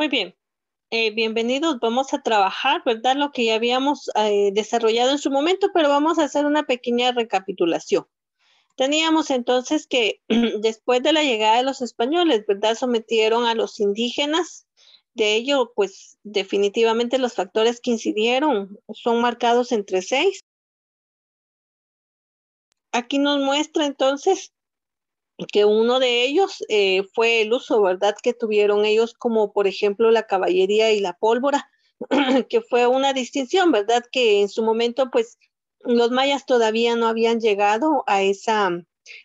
Muy bien. Eh, bienvenidos. Vamos a trabajar, ¿verdad? Lo que ya habíamos eh, desarrollado en su momento, pero vamos a hacer una pequeña recapitulación. Teníamos entonces que después de la llegada de los españoles, ¿verdad? Sometieron a los indígenas. De ello, pues definitivamente los factores que incidieron son marcados entre seis. Aquí nos muestra entonces que uno de ellos eh, fue el uso, ¿verdad?, que tuvieron ellos como, por ejemplo, la caballería y la pólvora, que fue una distinción, ¿verdad?, que en su momento, pues, los mayas todavía no habían llegado a esa,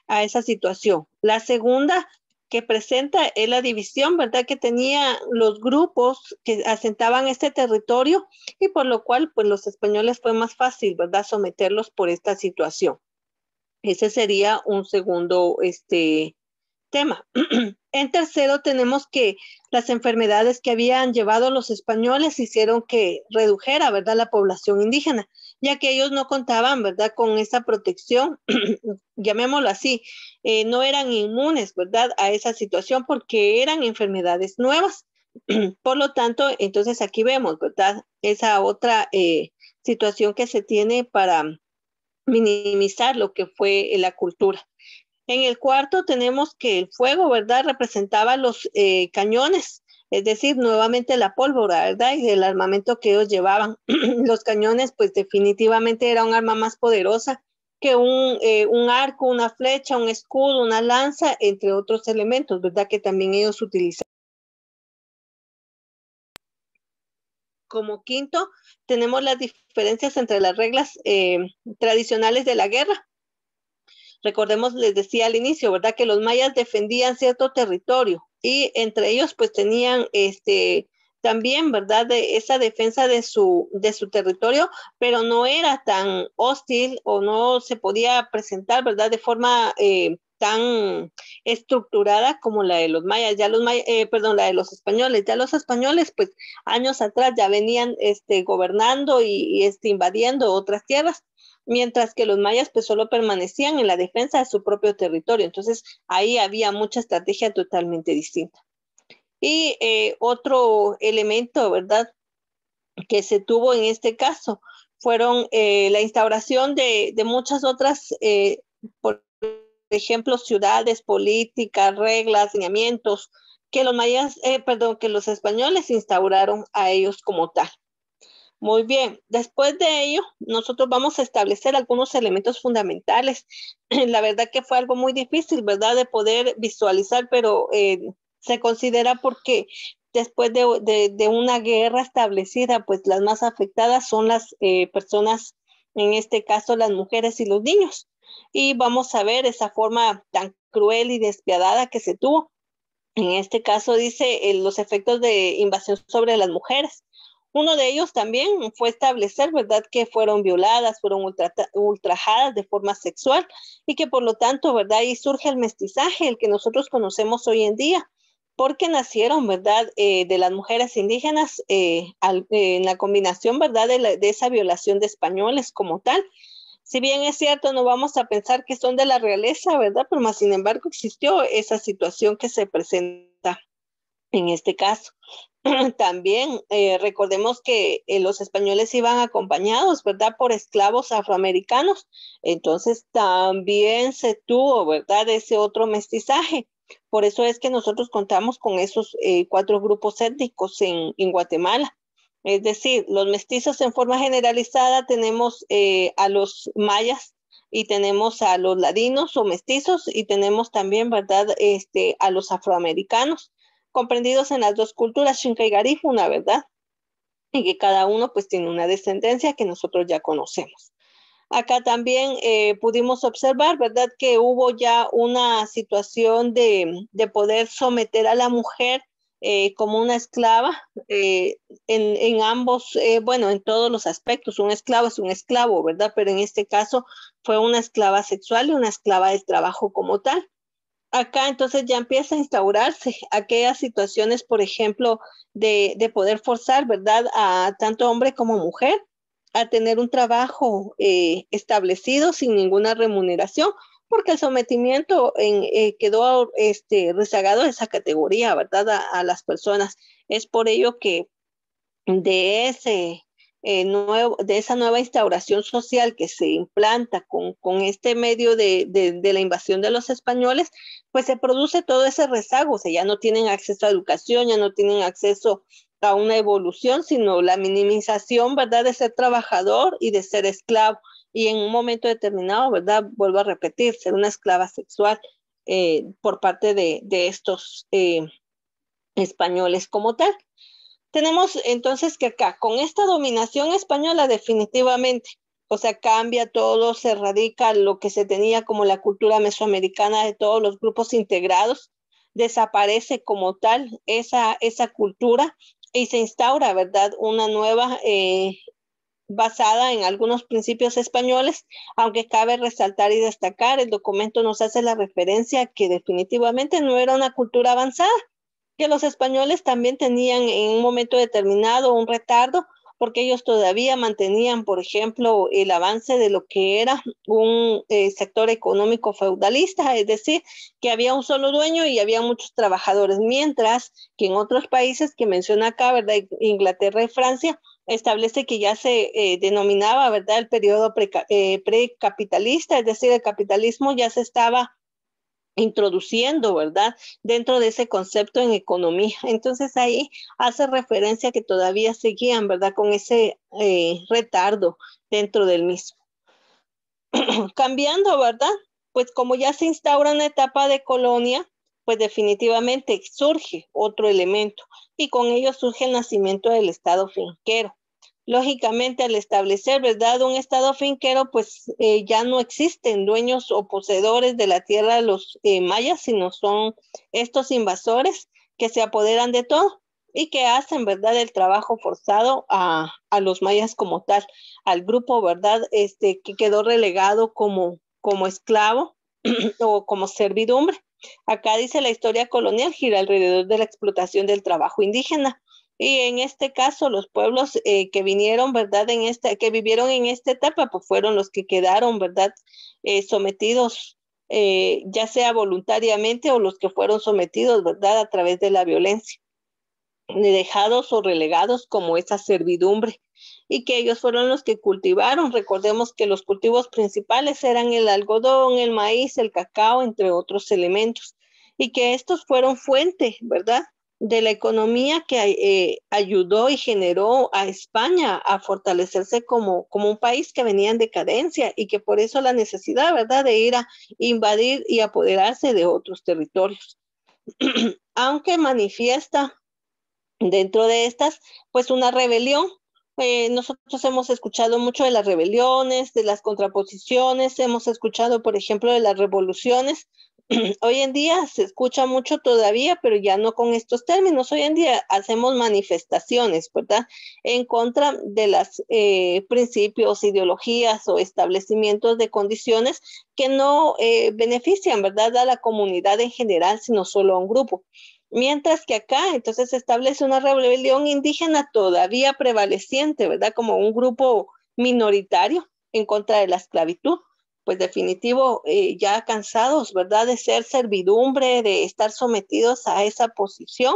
a esa situación. La segunda que presenta es la división, ¿verdad?, que tenía los grupos que asentaban este territorio y por lo cual, pues, los españoles fue más fácil, ¿verdad?, someterlos por esta situación. Ese sería un segundo este, tema. en tercero, tenemos que las enfermedades que habían llevado los españoles hicieron que redujera, ¿verdad?, la población indígena, ya que ellos no contaban, ¿verdad?, con esa protección, llamémoslo así, eh, no eran inmunes, ¿verdad?, a esa situación porque eran enfermedades nuevas. Por lo tanto, entonces aquí vemos, ¿verdad?, esa otra eh, situación que se tiene para minimizar lo que fue eh, la cultura. En el cuarto tenemos que el fuego, ¿verdad? Representaba los eh, cañones, es decir, nuevamente la pólvora, ¿verdad? Y el armamento que ellos llevaban. los cañones, pues definitivamente era un arma más poderosa que un, eh, un, arco, una flecha, un escudo, una lanza, entre otros elementos, ¿verdad? Que también ellos utilizaban. Como quinto, tenemos las diferencias entre las reglas eh, tradicionales de la guerra. Recordemos, les decía al inicio, ¿verdad? Que los mayas defendían cierto territorio y entre ellos pues tenían este, también, ¿verdad? De esa defensa de su, de su territorio, pero no era tan hostil o no se podía presentar, ¿verdad? De forma eh, tan estructurada como la de los mayas, ya los mayas, eh, perdón, la de los españoles, ya los españoles pues años atrás ya venían este, gobernando y, este, invadiendo otras tierras, mientras que los mayas pues solo permanecían en la defensa de su propio territorio, entonces ahí había mucha estrategia totalmente distinta. Y eh, otro elemento, ¿verdad?, que se tuvo en este caso fueron eh, la instauración de, de muchas otras, por ejemplo, ciudades, políticas, reglas, lineamientos, que los mayas, eh, perdón, que los españoles instauraron a ellos como tal. Muy bien, después de ello, nosotros vamos a establecer algunos elementos fundamentales. La verdad que fue algo muy difícil, ¿verdad?, de poder visualizar, pero eh, se considera porque después de, una guerra establecida, pues las más afectadas son las eh, personas, en este caso las mujeres y los niños y vamos a ver esa forma tan cruel y despiadada que se tuvo. En este caso dice los efectos de invasión sobre las mujeres. Uno de ellos también fue establecer, ¿verdad?, que fueron violadas, fueron ultrajadas de forma sexual y que por lo tanto, ¿verdad?, ahí surge el mestizaje, el que nosotros conocemos hoy en día, porque nacieron, ¿verdad?, eh, de las mujeres indígenas eh, eh, en la combinación, ¿verdad?, de esa violación de españoles como tal si bien es cierto, no vamos a pensar que son de la realeza, ¿verdad? Pero más sin embargo existió esa situación que se presenta en este caso. También eh, recordemos que eh, los españoles iban acompañados, ¿verdad? Por esclavos afroamericanos. Entonces también se tuvo, ¿verdad? Ese otro mestizaje. Por eso es que nosotros contamos con esos eh, cuatro grupos étnicos en Guatemala. Es decir, los mestizos en forma generalizada tenemos eh, a los mayas y tenemos a los ladinos o mestizos y tenemos también, ¿verdad?, este, a los afroamericanos, comprendidos en las dos culturas, Shinkai y Garifuna, ¿verdad? Y que cada uno pues tiene una descendencia que nosotros ya conocemos. Acá también eh, pudimos observar, ¿verdad?, que hubo ya una situación de, de poder someter a la mujer eh, como una esclava eh, en, ambos, eh, bueno, en todos los aspectos. Un esclavo es un esclavo, ¿verdad? Pero en este caso fue una esclava sexual y una esclava del trabajo como tal. Acá entonces ya empieza a instaurarse aquellas situaciones, por ejemplo, de, de poder forzar, ¿verdad?, a tanto hombre como mujer a tener un trabajo establecido sin ninguna remuneración porque el sometimiento en, eh, quedó este, rezagado a esa categoría, ¿verdad? A, las personas. Es por ello que de, ese, eh, nuevo, de esa nueva instauración social que se implanta con, este medio de, de, la invasión de los españoles, pues se produce todo ese rezago, o sea, ya no tienen acceso a educación, ya no tienen acceso a una evolución, sino la minimización, ¿verdad?, de ser trabajador y de ser esclavo y en un momento determinado, ¿verdad? Vuelvo a repetir, ser una esclava sexual eh, por parte de, estos eh, españoles como tal. Tenemos entonces que acá, con esta dominación española definitivamente, o sea, cambia todo, se erradica lo que se tenía como la cultura mesoamericana de todos los grupos integrados, desaparece como tal esa, esa cultura y se instaura, ¿verdad? Una nueva eh, basada en algunos principios españoles, aunque cabe resaltar y destacar, el documento nos hace la referencia que definitivamente no era una cultura avanzada, que los españoles también tenían en un momento determinado un retardo, porque ellos todavía mantenían, por ejemplo, el avance de lo que era un eh, sector económico feudalista, es decir, que había un solo dueño y había muchos trabajadores, mientras que en otros países que menciona acá, ¿verdad? Inglaterra y Francia, establece que ya se eh, denominaba, ¿verdad?, el periodo eh, precapitalista, es decir, el capitalismo ya se estaba introduciendo, ¿verdad?, dentro de ese concepto en economía. Entonces ahí hace referencia que todavía seguían, ¿verdad?, con ese eh, retardo dentro del mismo. Cambiando, ¿verdad? Pues como ya se instaura una etapa de colonia, pues definitivamente surge otro elemento, y con ello surge el nacimiento del Estado finquero. Lógicamente, al establecer, ¿verdad?, un Estado finquero, pues eh, ya no existen dueños o poseedores de la tierra los eh, mayas, sino son estos invasores que se apoderan de todo y que hacen, ¿verdad?, el trabajo forzado a, a los mayas como tal, al grupo, ¿verdad?, este, que quedó relegado como, como esclavo o como servidumbre Acá dice la historia colonial gira alrededor de la explotación del trabajo indígena. Y en este caso, los pueblos eh, que vinieron, ¿verdad? En esta, que vivieron en esta etapa, pues fueron los que quedaron, ¿verdad? Eh, sometidos, eh, ya sea voluntariamente o los que fueron sometidos, ¿verdad? A través de la violencia dejados o relegados como esa servidumbre y que ellos fueron los que cultivaron. Recordemos que los cultivos principales eran el algodón, el maíz, el cacao, entre otros elementos, y que estos fueron fuente, ¿verdad? de la economía que eh, ayudó y generó a España a fortalecerse como, como un país que venía en decadencia y que por eso la necesidad, ¿verdad?, de ir a invadir y apoderarse de otros territorios. Aunque manifiesta Dentro de estas, pues una rebelión. Eh, nosotros hemos escuchado mucho de las rebeliones, de las contraposiciones, hemos escuchado, por ejemplo, de las revoluciones, hoy en día se escucha mucho todavía, pero ya no con estos términos. Hoy en día hacemos manifestaciones, ¿verdad? En contra de los eh, principios, ideologías o establecimientos de condiciones que no eh, benefician, ¿verdad? A la comunidad en general, sino solo a un grupo. Mientras que acá, entonces, se establece una rebelión indígena todavía prevaleciente, ¿verdad? Como un grupo minoritario en contra de la esclavitud, pues definitivo, eh, ya cansados, ¿verdad? De ser servidumbre, de estar sometidos a esa posición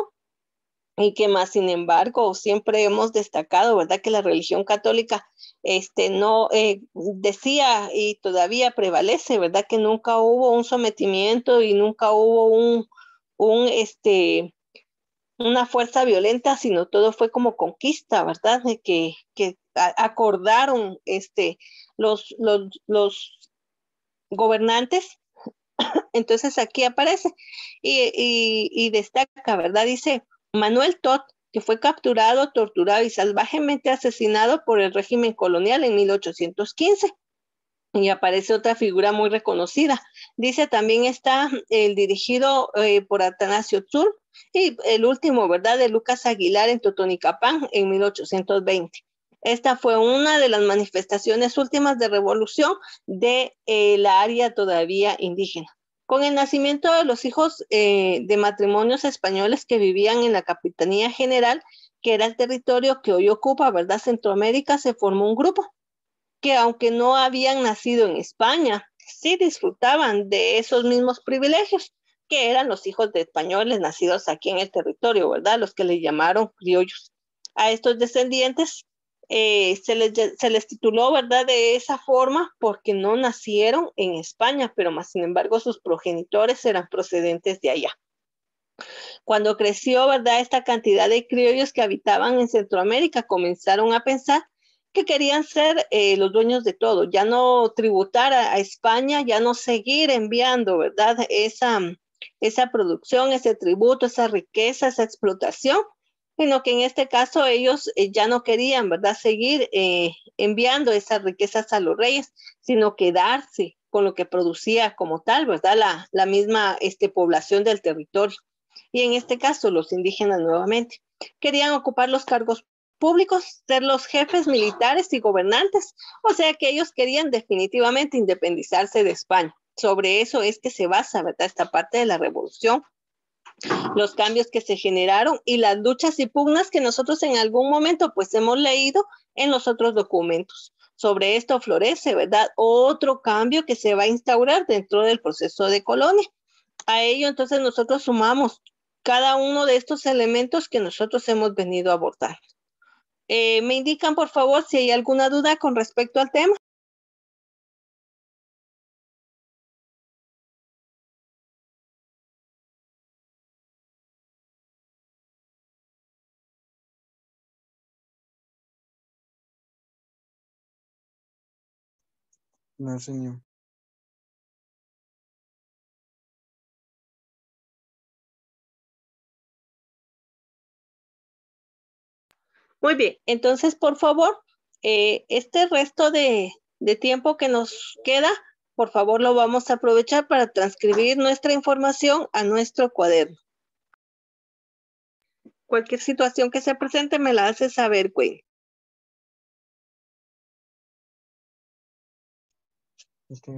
y que más, sin embargo, siempre hemos destacado, ¿verdad? Que la religión católica este, no eh, decía y todavía prevalece, ¿verdad? Que nunca hubo un sometimiento y nunca hubo un un, este, una fuerza violenta, sino todo fue como conquista, ¿verdad? De que, que acordaron este, los, los, los gobernantes. Entonces aquí aparece y, y, y destaca, ¿verdad? Dice Manuel Tot que fue capturado, torturado y salvajemente asesinado por el régimen colonial en 1815 y aparece otra figura muy reconocida. Dice también está el dirigido eh, por Atanasio Zur y el último, ¿verdad?, de Lucas Aguilar en Totonicapán en 1820. Esta fue una de las manifestaciones últimas de revolución de eh, la área todavía indígena. Con el nacimiento de los hijos eh, de matrimonios españoles que vivían en la Capitanía General, que era el territorio que hoy ocupa, ¿verdad?, Centroamérica, se formó un grupo que aunque no habían nacido en España, sí disfrutaban de esos mismos privilegios que eran los hijos de españoles nacidos aquí en el territorio, ¿verdad? Los que le llamaron criollos. A estos descendientes eh, se, les, se, les, tituló, ¿verdad? De esa forma porque no nacieron en España, pero más sin embargo sus progenitores eran procedentes de allá. Cuando creció, ¿verdad? Esta cantidad de criollos que habitaban en Centroamérica comenzaron a pensar que querían ser eh, los dueños de todo, ya no tributar a, España, ya no seguir enviando, ¿verdad? Esa, esa producción, ese tributo, esa riqueza, esa explotación, sino que en este caso ellos eh, ya no querían, ¿verdad? Seguir eh, enviando esas riquezas a los reyes, sino quedarse con lo que producía como tal, ¿verdad? La, la misma este, población del territorio. Y en este caso, los indígenas nuevamente querían ocupar los cargos públicos, ser los jefes militares y gobernantes, o sea que ellos querían definitivamente independizarse de España. Sobre eso es que se basa, ¿verdad? Esta parte de la revolución, los cambios que se generaron y las luchas y pugnas que nosotros en algún momento pues hemos leído en los otros documentos. Sobre esto florece, ¿verdad? Otro cambio que se va a instaurar dentro del proceso de colonia. A ello entonces nosotros sumamos cada uno de estos elementos que nosotros hemos venido a abordar eh, me indican, por favor, si hay alguna duda con respecto al tema. No, señor. Muy bien, entonces por favor, eh, este resto de, tiempo que nos queda, por favor lo vamos a aprovechar para transcribir nuestra información a nuestro cuaderno. Cualquier situación que se presente me la hace saber, Gwen. Este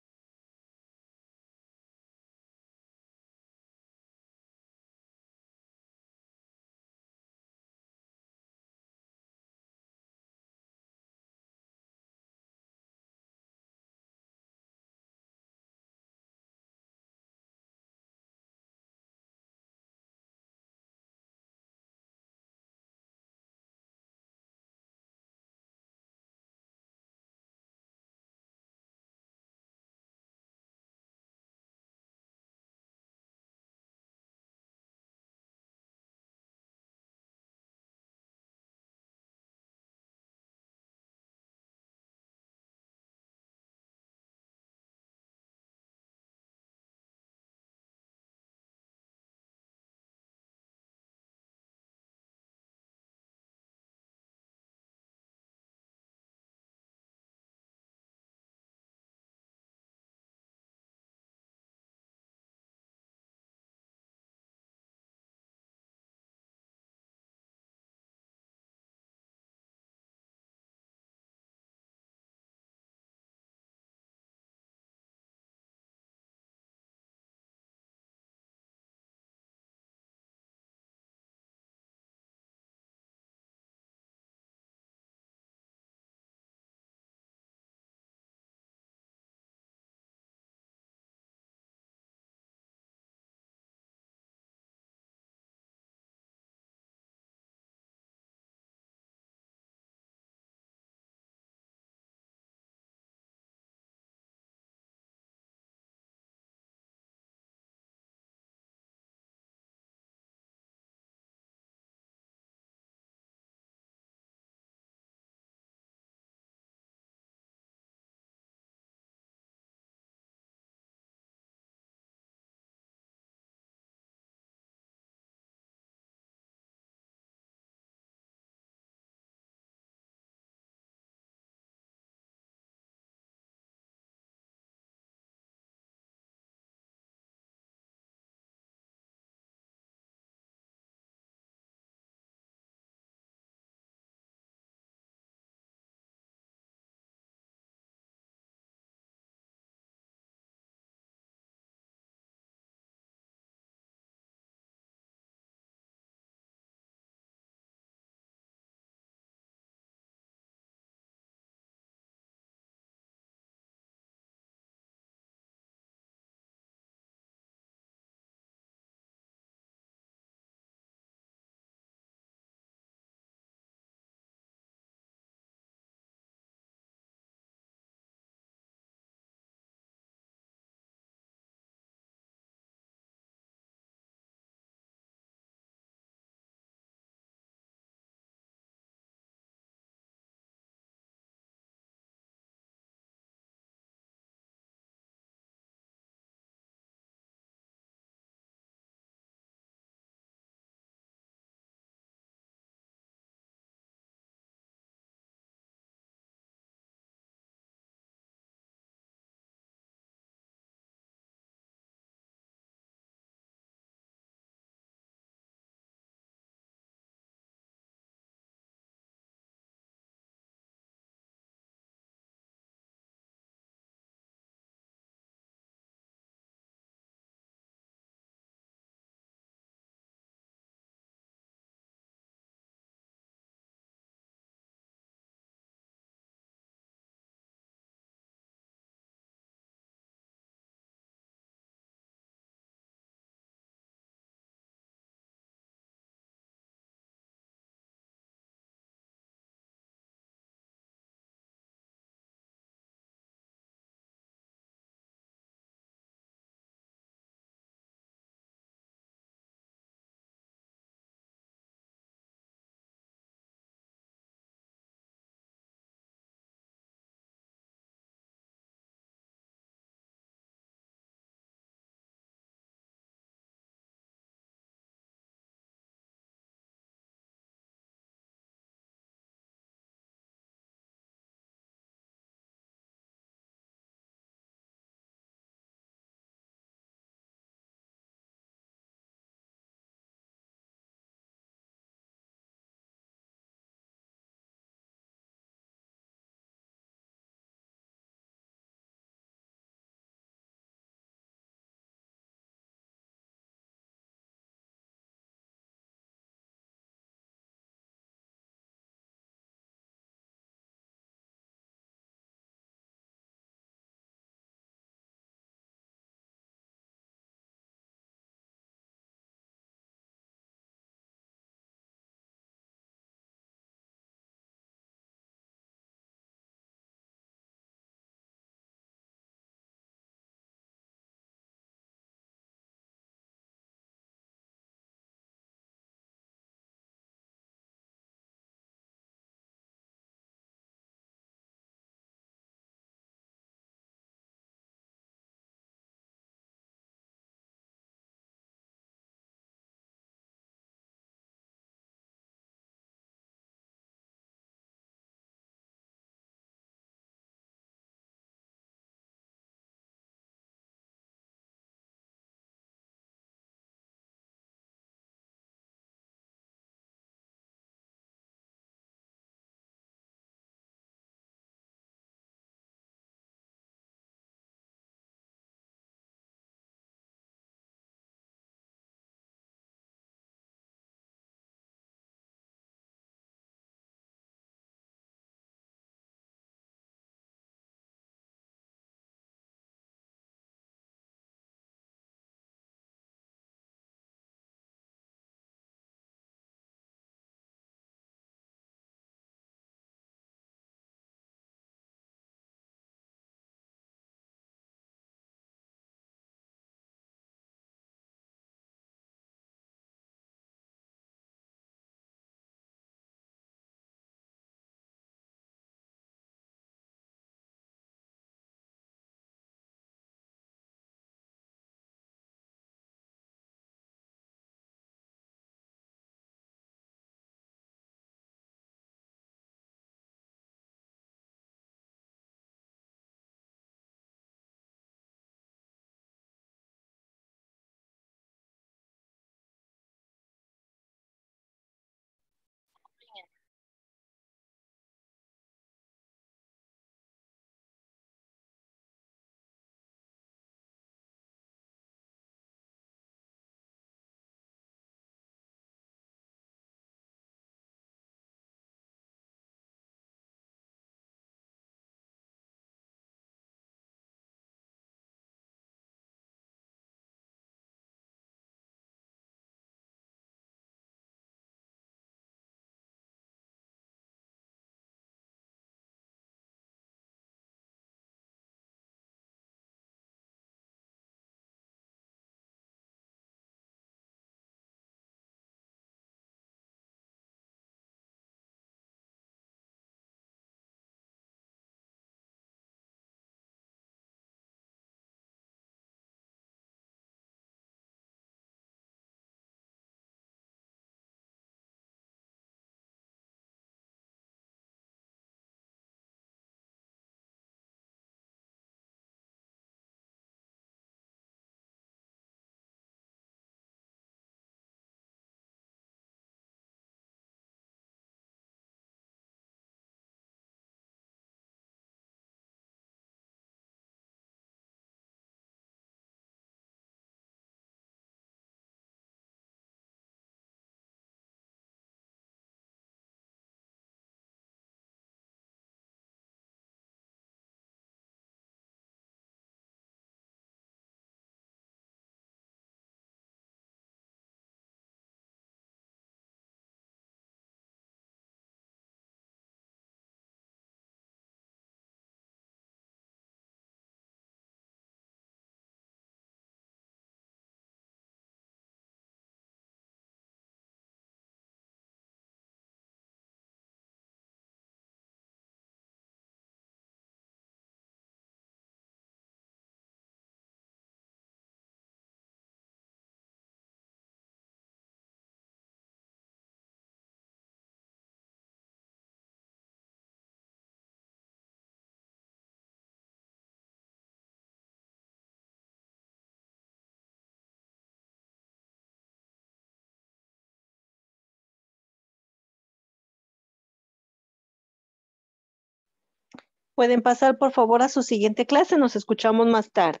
Pueden pasar por favor a su siguiente clase. Nos escuchamos más tarde.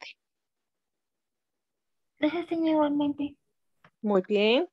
Gracias, señor, igualmente. Muy bien.